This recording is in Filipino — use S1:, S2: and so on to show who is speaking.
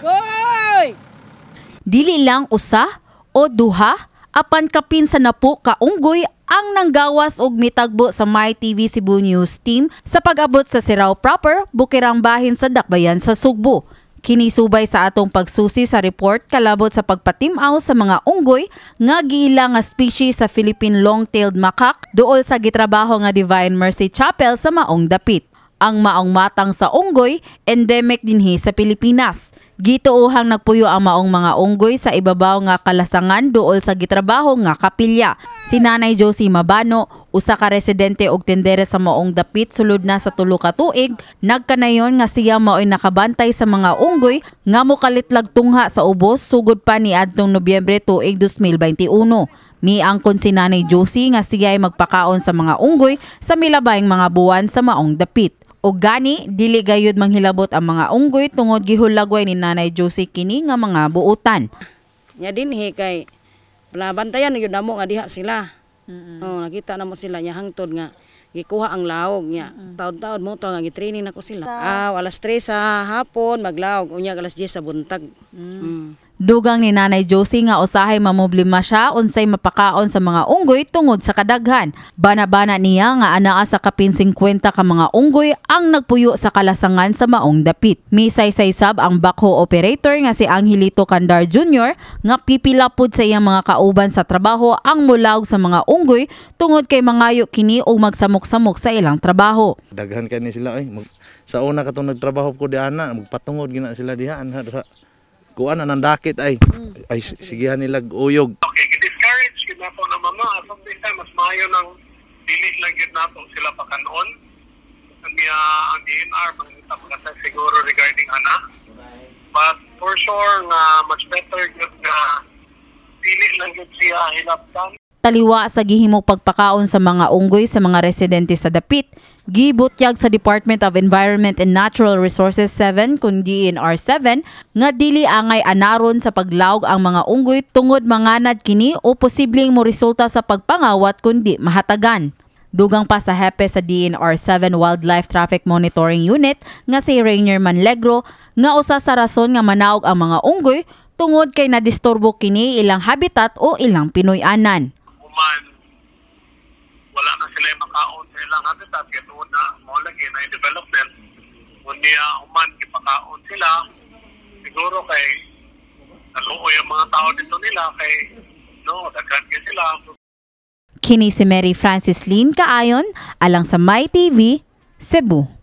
S1: Goy! Dili lang usa o duha apan kapin sa napo kaunggoy ang nanggawas og mitagbo sa MyTV Cebu News team sa pag-abot sa Sirao proper, Bukirang Bahin sa Dakbayan sa Sugbo. Kinisubay sa atong pagsusi sa report kalabot sa pagpatimaw sa mga unggoy nga giila nga species sa Philippine long-tailed macaque duol sa gitrabaho nga Divine Mercy Chapel sa Maong Dapit. Ang maong matang sa unggoy, endemic dinhi sa Pilipinas. Gituohang nagpuyo ang maong mga unggoy sa ibabaw nga kalasangan duol sa gitrabaho nga kapilya. Si Nanay Josie Mabano, usa ka residente og tendere sa maong dapit sulod na sa tulo ka tuig nagkanayon nga siya maoy nakabantay sa mga unggoy nga mukalitlag tungha sa ubos sugod pa ni adtong Nobyembre tuig 2021 Miangkon si Nanay Josie nga siya ay magpakaon sa mga unggoy sa milabayng mga buwan sa maong dapit. O gani, dili gayud manghilabot ang mga unggoy tungod gihulagway ni Nanay Josie kini nga mga buutan. Nya din dinhi kay bantayan yun na mo nga diha sila. Mm -hmm. oh, nakita na mo sila nya hangtod nga gikuha ang laog niya. Mm -hmm. Taod-taod mo to nga gitraining ko sila. Ah, alas 3 sa hapon maglawog, unya alas 10 sa buntag. Mm. Mm. Dugang ni Nanay Josie nga usahay mamoblima siya unsay mapakaon sa mga unggoy tungod sa kadaghan. Banabana niya nga anaa sa kapin 50 ka mga unggoy ang nagpuyo sa kalasangan sa maong dapit. Misaysay-sab ang backhoe operator nga si Angelito Candar Jr. nga pipilapod sa iyang mga kauban sa trabaho ang mulaw sa mga unggoy tungod kay mangayo kini og magsamok-samok sa ilang trabaho. Daghan ka ni sila ay mag, sa una katong nagtrabaho ko di ana magpatungod gina sila diha anha kuan na ng dakit ay mm. ay sigihan nila uyog. Okay, discourage gid nato na mama at the mas maayo nang dili lang gid nato sila pa kanon. Ah, ang niya ang DNR mangita mga siguro regarding ana. But for sure na much better gid na uh, dili lang gid siya hinabtan taliwa sa gihimong pagpakaon sa mga unggoy sa mga residente sa dapit gibutyag sa Department of Environment and Natural Resources 7 kundi DNR 7 nga dili angay anaron sa paglawg ang mga unggoy tungod manganad kini o posibleng mo resulta sa pagpangawat kundi mahatagan Dugang pa sa hepe e sa DNR e 7 Wildlife Traffic Monitoring Unit nga si Rainier Manlegro nga usa sa rason nga manawog ang mga unggoy tungod kay nadisturbo kini ilang habitat o ilang anan man wala na sila makaon sa ilang habitat katuon na mo lagi na development unya ah, uman gipakaon sila siguro kay naluoy ang mga tao dito nila kay no daghan kay sila Kini si Mary Francis Lynn Kaayon alang sa MyTV Cebu